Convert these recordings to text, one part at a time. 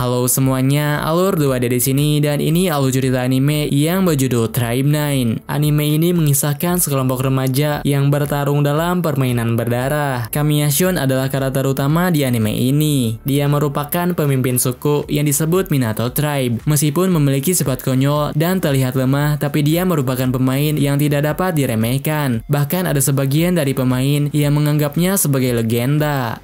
Halo semuanya, Alur Dua ada di sini dan ini alur cerita anime yang berjudul Tribe 9. Anime ini mengisahkan sekelompok remaja yang bertarung dalam permainan berdarah. Kamiyashun adalah karakter utama di anime ini. Dia merupakan pemimpin suku yang disebut Minato Tribe. Meskipun memiliki sifat konyol dan terlihat lemah, tapi dia merupakan pemain yang tidak dapat diremehkan. Bahkan ada sebagian dari pemain yang menganggapnya sebagai legenda.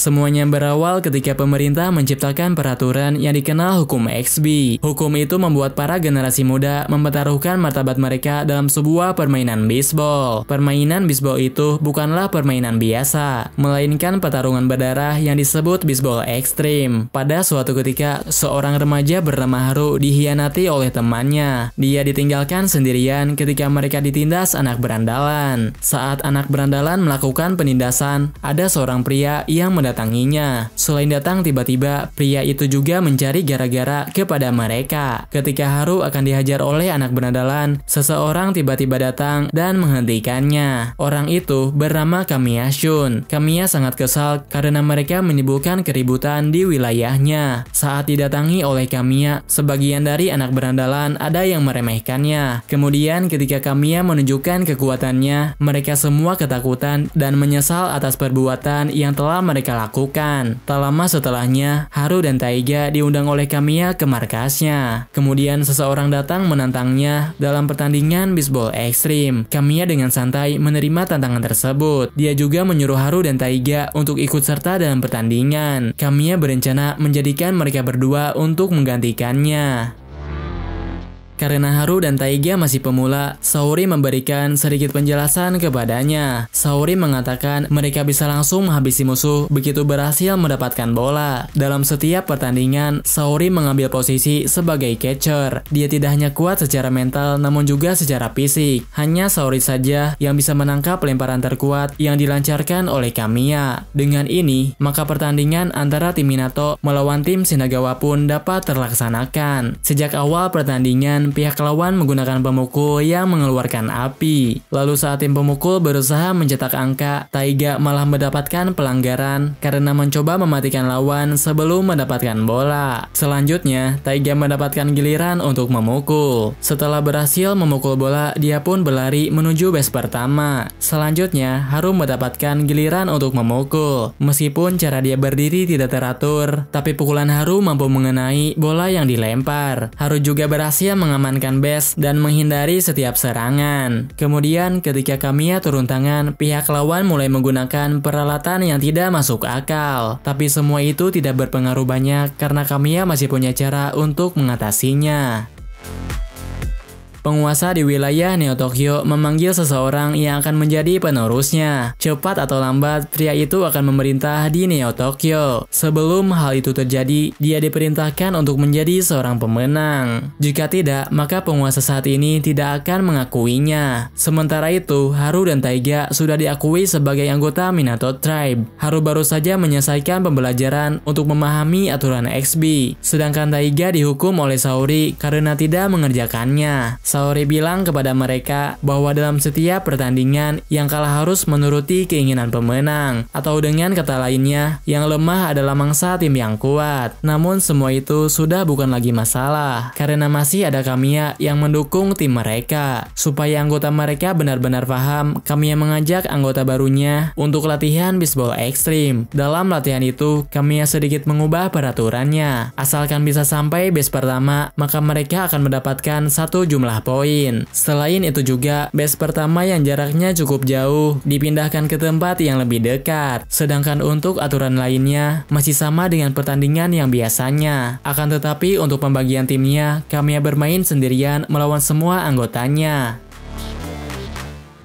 Semuanya berawal ketika pemerintah menciptakan peraturan yang dikenal hukum XB. Hukum itu membuat para generasi muda mempertaruhkan martabat mereka dalam sebuah permainan baseball. Permainan baseball itu bukanlah permainan biasa, melainkan pertarungan berdarah yang disebut baseball ekstrim. Pada suatu ketika, seorang remaja bernama Haru dihianati oleh temannya. Dia ditinggalkan sendirian ketika mereka ditindas anak berandalan. Saat anak berandalan melakukan penindasan, ada seorang pria yang mendapat mendatanginya. Selain datang tiba-tiba, pria itu juga mencari gara-gara kepada mereka. Ketika Haru akan dihajar oleh anak berandalan, seseorang tiba-tiba datang dan menghentikannya. Orang itu bernama Kamiya Shun. Kamiya sangat kesal karena mereka menimbulkan keributan di wilayahnya. Saat didatangi oleh Kamiya, sebagian dari anak berandalan ada yang meremehkannya. Kemudian ketika Kamiya menunjukkan kekuatannya, mereka semua ketakutan dan menyesal atas perbuatan yang telah mereka lakukan. Tak lama setelahnya, Haru dan Taiga diundang oleh Kamiya ke markasnya. Kemudian seseorang datang menantangnya dalam pertandingan bisbol ekstrim. Kamiya dengan santai menerima tantangan tersebut. Dia juga menyuruh Haru dan Taiga untuk ikut serta dalam pertandingan. Kamiya berencana menjadikan mereka berdua untuk menggantikannya. Karena Haru dan Taiga masih pemula, Saori memberikan sedikit penjelasan kepadanya. Saori mengatakan mereka bisa langsung menghabisi musuh begitu berhasil mendapatkan bola. Dalam setiap pertandingan, Saori mengambil posisi sebagai catcher. Dia tidak hanya kuat secara mental namun juga secara fisik. Hanya Saori saja yang bisa menangkap lemparan terkuat yang dilancarkan oleh Kamiya. Dengan ini, maka pertandingan antara tim Minato melawan tim Shinagawa pun dapat terlaksanakan. Sejak awal pertandingan, pihak lawan menggunakan pemukul yang mengeluarkan api. Lalu saat tim pemukul berusaha mencetak angka, Taiga malah mendapatkan pelanggaran karena mencoba mematikan lawan sebelum mendapatkan bola. Selanjutnya, Taiga mendapatkan giliran untuk memukul. Setelah berhasil memukul bola, dia pun berlari menuju base pertama. Selanjutnya, Haru mendapatkan giliran untuk memukul. Meskipun cara dia berdiri tidak teratur, tapi pukulan Haru mampu mengenai bola yang dilempar. Haru juga berhasil mengambil mengamankan base dan menghindari setiap serangan. Kemudian ketika Kamiya turun tangan, pihak lawan mulai menggunakan peralatan yang tidak masuk akal. Tapi semua itu tidak berpengaruh banyak karena Kamiya masih punya cara untuk mengatasinya. Penguasa di wilayah Neo Tokyo memanggil seseorang yang akan menjadi penerusnya. Cepat atau lambat, pria itu akan memerintah di Neo Tokyo. Sebelum hal itu terjadi, dia diperintahkan untuk menjadi seorang pemenang. Jika tidak, maka penguasa saat ini tidak akan mengakuinya. Sementara itu, Haru dan Taiga sudah diakui sebagai anggota Minato Tribe. Haru baru saja menyelesaikan pembelajaran untuk memahami aturan XB, sedangkan Taiga dihukum oleh Saori karena tidak mengerjakannya. Saori bilang kepada mereka bahwa dalam setiap pertandingan yang kalah harus menuruti keinginan pemenang atau dengan kata lainnya yang lemah adalah mangsa tim yang kuat. Namun semua itu sudah bukan lagi masalah karena masih ada Kamiya yang mendukung tim mereka. Supaya anggota mereka benar-benar paham, Kamiya mengajak anggota barunya untuk latihan bisbol ekstrim. Dalam latihan itu, Kamiya sedikit mengubah peraturannya. Asalkan bisa sampai base pertama, maka mereka akan mendapatkan satu jumlah setengah poin. Selain itu juga, base pertama yang jaraknya cukup jauh dipindahkan ke tempat yang lebih dekat. Sedangkan untuk aturan lainnya, masih sama dengan pertandingan yang biasanya. Akan tetapi untuk pembagian timnya, kami bermain sendirian melawan semua anggotanya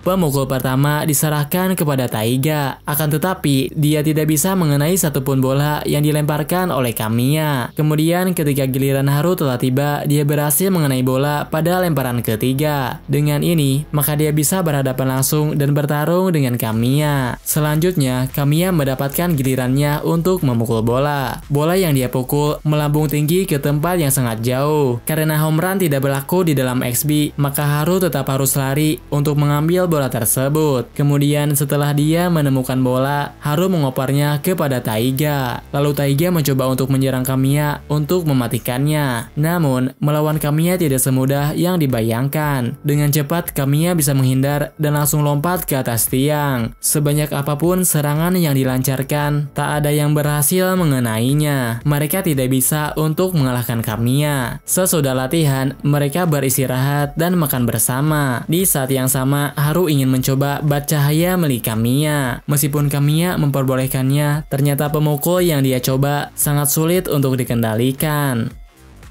pemukul pertama diserahkan kepada Taiga. Akan tetapi, dia tidak bisa mengenai satupun bola yang dilemparkan oleh Kamiya. Kemudian ketika giliran Haru telah tiba, dia berhasil mengenai bola pada lemparan ketiga. Dengan ini, maka dia bisa berhadapan langsung dan bertarung dengan Kamiya. Selanjutnya, Kamiya mendapatkan gilirannya untuk memukul bola. Bola yang dia pukul melambung tinggi ke tempat yang sangat jauh. Karena home tidak berlaku di dalam XB, maka Haru tetap harus lari untuk mengambil bola tersebut. Kemudian setelah dia menemukan bola, Haru mengoparnya kepada Taiga. Lalu Taiga mencoba untuk menyerang Kamiya untuk mematikannya. Namun, melawan Kamiya tidak semudah yang dibayangkan. Dengan cepat, Kamiya bisa menghindar dan langsung lompat ke atas tiang. Sebanyak apapun serangan yang dilancarkan, tak ada yang berhasil mengenainya. Mereka tidak bisa untuk mengalahkan Kamiya. Sesudah latihan, mereka beristirahat dan makan bersama. Di saat yang sama, Haru ingin mencoba bat cahaya milik Kamiya. Meskipun Kamiya memperbolehkannya, ternyata pemukul yang dia coba sangat sulit untuk dikendalikan.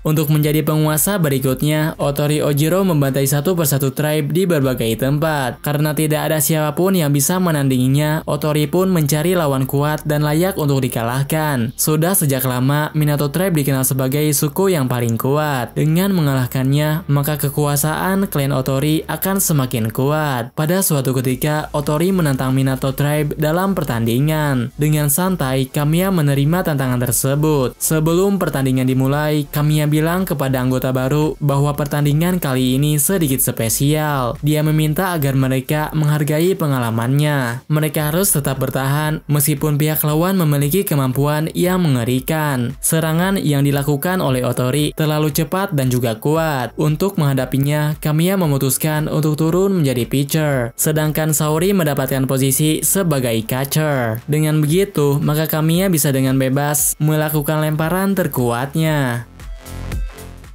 Untuk menjadi penguasa berikutnya, Otori Ojiro membantai satu persatu tribe di berbagai tempat. Karena tidak ada siapapun yang bisa menandinginya, Otori pun mencari lawan kuat dan layak untuk dikalahkan. Sudah sejak lama, Minato tribe dikenal sebagai suku yang paling kuat. Dengan mengalahkannya, maka kekuasaan klan Otori akan semakin kuat. Pada suatu ketika, Otori menantang Minato tribe dalam pertandingan. Dengan santai, Kamiya menerima tantangan tersebut. Sebelum pertandingan dimulai, Kamiya bilang kepada anggota baru bahwa pertandingan kali ini sedikit spesial. Dia meminta agar mereka menghargai pengalamannya. Mereka harus tetap bertahan meskipun pihak lawan memiliki kemampuan yang mengerikan. Serangan yang dilakukan oleh Otori terlalu cepat dan juga kuat. Untuk menghadapinya, Kamiya memutuskan untuk turun menjadi pitcher. Sedangkan Saori mendapatkan posisi sebagai catcher. Dengan begitu, maka Kamiya bisa dengan bebas melakukan lemparan terkuatnya.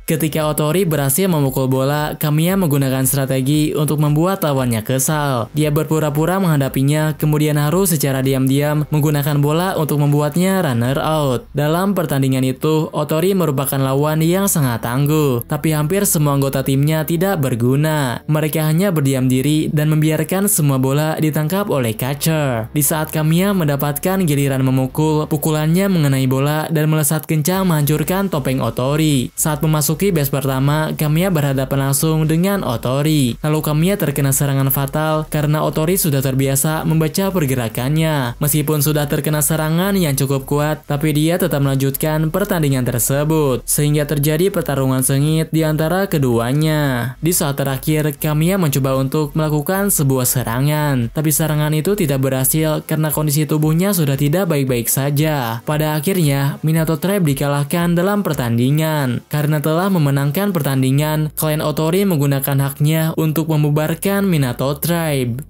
Ketika Otori berhasil memukul bola, Kamiya menggunakan strategi untuk membuat lawannya kesal. Dia berpura-pura menghadapinya, kemudian harus secara diam-diam menggunakan bola untuk membuatnya runner out. Dalam pertandingan itu, Otori merupakan lawan yang sangat tangguh, tapi hampir semua anggota timnya tidak berguna. Mereka hanya berdiam diri dan membiarkan semua bola ditangkap oleh catcher. Di saat Kamiya mendapatkan giliran memukul, pukulannya mengenai bola dan melesat kencang menghancurkan topeng Otori. Saat memasuki Memasuki base pertama, Kamiya berhadapan langsung dengan Otori. Lalu Kamiya terkena serangan fatal karena Otori sudah terbiasa membaca pergerakannya. Meskipun sudah terkena serangan yang cukup kuat, tapi dia tetap melanjutkan pertandingan tersebut. Sehingga terjadi pertarungan sengit di antara keduanya. Di saat terakhir, Kamiya mencoba untuk melakukan sebuah serangan. Tapi serangan itu tidak berhasil karena kondisi tubuhnya sudah tidak baik-baik saja. Pada akhirnya, Minato Tribe dikalahkan dalam pertandingan karena telah setelah memenangkan pertandingan, klien Otori menggunakan haknya untuk membubarkan Minato Tribe.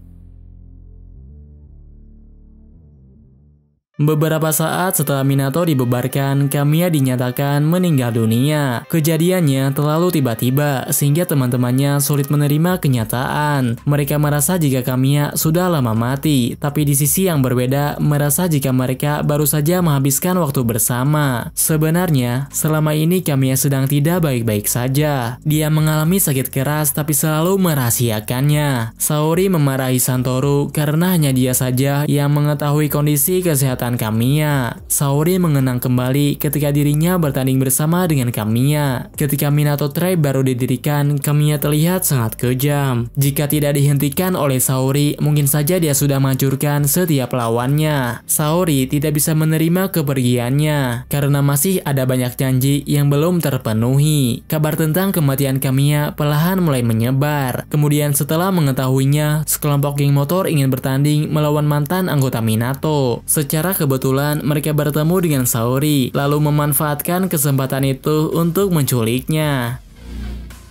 Beberapa saat setelah Minato dibebarkan, Kamiya dinyatakan meninggal dunia. Kejadiannya terlalu tiba-tiba, sehingga teman-temannya sulit menerima kenyataan. Mereka merasa jika Kamiya sudah lama mati, tapi di sisi yang berbeda, merasa jika mereka baru saja menghabiskan waktu bersama. Sebenarnya, selama ini Kamiya sedang tidak baik-baik saja. Dia mengalami sakit keras, tapi selalu merahasiakannya. Saori memarahi Santoru karena hanya dia saja yang mengetahui kondisi kesehatan permintaan Kamiya. Saori mengenang kembali ketika dirinya bertanding bersama dengan Kamiya. Ketika Minato Tribe baru didirikan, Kamiya terlihat sangat kejam. Jika tidak dihentikan oleh Saori, mungkin saja dia sudah menghancurkan setiap lawannya. Saori tidak bisa menerima kepergiannya, karena masih ada banyak janji yang belum terpenuhi. Kabar tentang kematian Kamiya perlahan mulai menyebar. Kemudian setelah mengetahuinya, sekelompok geng motor ingin bertanding melawan mantan anggota Minato. Secara kebetulan mereka bertemu dengan Saori, lalu memanfaatkan kesempatan itu untuk menculiknya.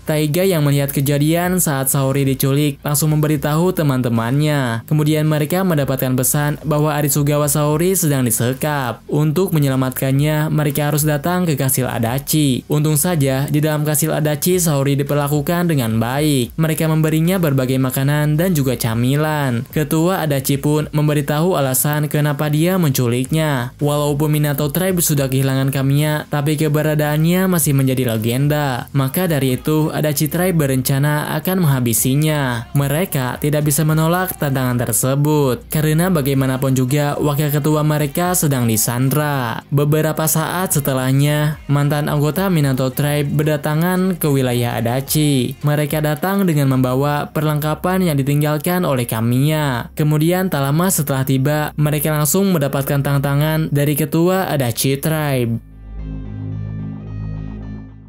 Taiga yang melihat kejadian saat Saori diculik langsung memberitahu teman-temannya. Kemudian mereka mendapatkan pesan bahwa Arisugawa Saori sedang disekap. Untuk menyelamatkannya, mereka harus datang ke Kasil Adachi. Untung saja, di dalam Kasil Adachi Saori diperlakukan dengan baik. Mereka memberinya berbagai makanan dan juga camilan. Ketua Adachi pun memberitahu alasan kenapa dia menculiknya. Walaupun Minato Tribe sudah kehilangan Kamiya, tapi keberadaannya masih menjadi legenda. Maka dari itu, ada Citrai berencana akan menghabisinya. Mereka tidak bisa menolak tantangan tersebut karena bagaimanapun juga wakil ketua mereka sedang disandra. Beberapa saat setelahnya, mantan anggota Minato Tribe berdatangan ke wilayah Adachi. Mereka datang dengan membawa perlengkapan yang ditinggalkan oleh Kamiya. Kemudian tak lama setelah tiba, mereka langsung mendapatkan tantangan dari ketua Adachi Tribe.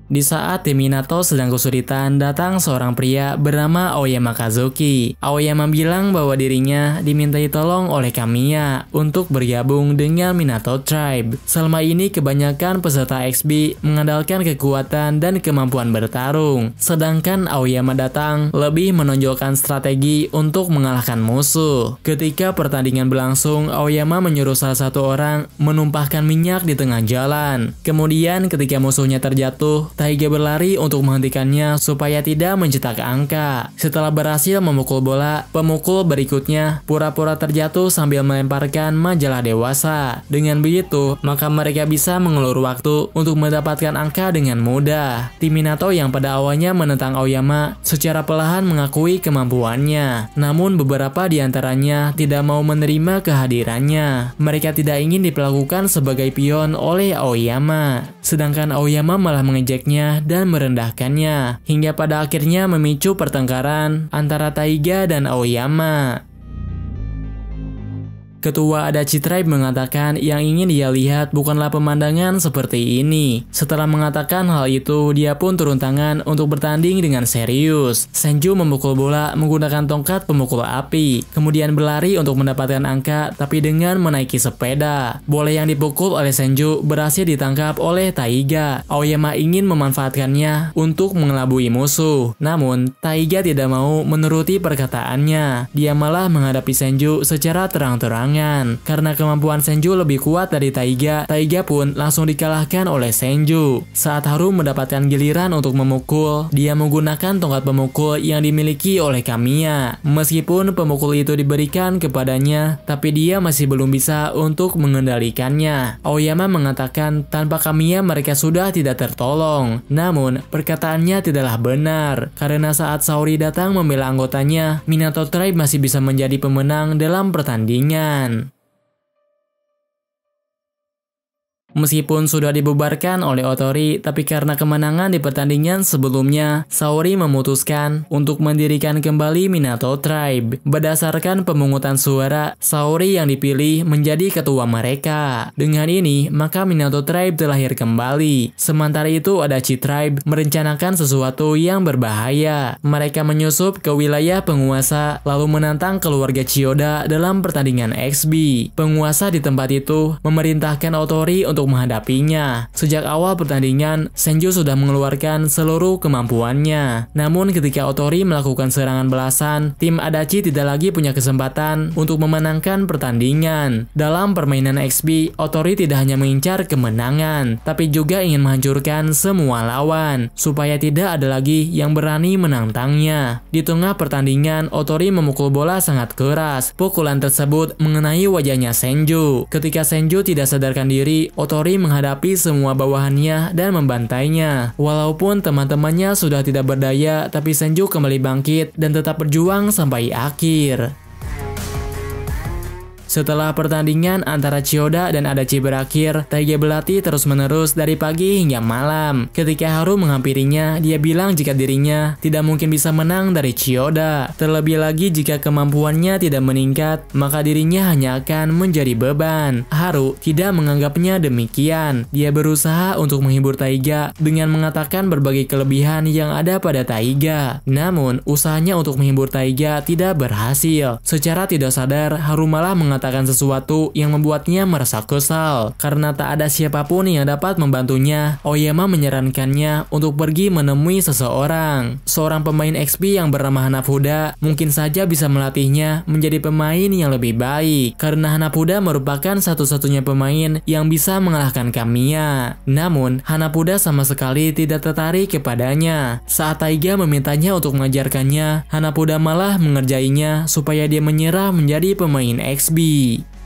Di saat tim Minato sedang kesulitan, datang seorang pria bernama Aoyama Kazuki. Aoyama bilang bahwa dirinya dimintai tolong oleh Kamiya untuk bergabung dengan Minato Tribe. Selama ini kebanyakan peserta XB mengandalkan kekuatan dan kemampuan bertarung, sedangkan Aoyama datang lebih menonjolkan strategi untuk mengalahkan musuh. Ketika pertandingan berlangsung, Aoyama menyuruh salah satu orang menumpahkan minyak di tengah jalan. Kemudian ketika musuhnya terjatuh, Taiga berlari untuk menghentikannya supaya tidak mencetak angka. Setelah berhasil memukul bola, pemukul berikutnya pura-pura terjatuh sambil melemparkan majalah dewasa. Dengan begitu, maka mereka bisa mengelur waktu untuk mendapatkan angka dengan mudah. Timinato yang pada awalnya menentang Aoyama secara perlahan mengakui kemampuannya. Namun beberapa di antaranya tidak mau menerima kehadirannya. Mereka tidak ingin diperlakukan sebagai pion oleh Aoyama. Sedangkan Aoyama malah mengejek dan merendahkannya, hingga pada akhirnya memicu pertengkaran antara Taiga dan Aoyama. Ketua Ada Citraib mengatakan yang ingin dia lihat bukanlah pemandangan seperti ini. Setelah mengatakan hal itu, dia pun turun tangan untuk bertanding dengan serius. Senju memukul bola menggunakan tongkat pemukul api, kemudian berlari untuk mendapatkan angka tapi dengan menaiki sepeda. Bola yang dipukul oleh Senju berhasil ditangkap oleh Taiga. Aoyama ingin memanfaatkannya untuk mengelabui musuh. Namun, Taiga tidak mau menuruti perkataannya. Dia malah menghadapi Senju secara terang terang karena kemampuan Senju lebih kuat dari Taiga, Taiga pun langsung dikalahkan oleh Senju. Saat Haru mendapatkan giliran untuk memukul, dia menggunakan tongkat pemukul yang dimiliki oleh Kamiya. Meskipun pemukul itu diberikan kepadanya, tapi dia masih belum bisa untuk mengendalikannya. Aoyama mengatakan tanpa Kamiya mereka sudah tidak tertolong. Namun, perkataannya tidaklah benar, karena saat Saori datang membela anggotanya, Minato Tribe masih bisa menjadi pemenang dalam pertandingan. Quran. Meskipun sudah dibubarkan oleh Otori, tapi karena kemenangan di pertandingan sebelumnya, Saori memutuskan untuk mendirikan kembali Minato Tribe. Berdasarkan pemungutan suara, Saori yang dipilih menjadi ketua mereka. Dengan ini, maka Minato Tribe terlahir kembali. Sementara itu, Adachi Tribe merencanakan sesuatu yang berbahaya. Mereka menyusup ke wilayah penguasa, lalu menantang keluarga Chiyoda dalam pertandingan XB. Penguasa di tempat itu memerintahkan Otori untuk untuk menghadapinya. Sejak awal pertandingan, Senju sudah mengeluarkan seluruh kemampuannya. Namun ketika Otori melakukan serangan belasan, tim Adachi tidak lagi punya kesempatan untuk memenangkan pertandingan. Dalam permainan XB, Otori tidak hanya mengincar kemenangan, tapi juga ingin menghancurkan semua lawan, supaya tidak ada lagi yang berani menantangnya. Di tengah pertandingan, Otori memukul bola sangat keras. Pukulan tersebut mengenai wajahnya Senju. Ketika Senju tidak sadarkan diri, Otori Kotori menghadapi semua bawahannya dan membantainya. Walaupun teman-temannya sudah tidak berdaya, tapi Senju kembali bangkit dan tetap berjuang sampai akhir. Setelah pertandingan antara Chioda dan Adachi berakhir, Taige berlatih terus-menerus dari pagi hingga malam. Ketika Haru menghampirinya, dia bilang jika dirinya tidak mungkin bisa menang dari Chioda. Terlebih lagi jika kemampuannya tidak meningkat, maka dirinya hanya akan menjadi beban. Haru tidak menganggapnya demikian. Dia berusaha untuk menghibur Taiga dengan mengatakan berbagai kelebihan yang ada pada Taiga. Namun, usahanya untuk menghibur Taiga tidak berhasil. Secara tidak sadar, Haru malah mengatakan mengatakan sesuatu yang membuatnya merasa kesal karena tak ada siapapun yang dapat membantunya. Oyama menyarankannya untuk pergi menemui seseorang. Seorang pemain XP yang bernama Hanafuda mungkin saja bisa melatihnya menjadi pemain yang lebih baik karena Hanafuda merupakan satu-satunya pemain yang bisa mengalahkan Kamiya. Namun, Hanafuda sama sekali tidak tertarik kepadanya. Saat Taiga memintanya untuk mengajarkannya, Hanafuda malah mengerjainya supaya dia menyerah menjadi pemain XB. E.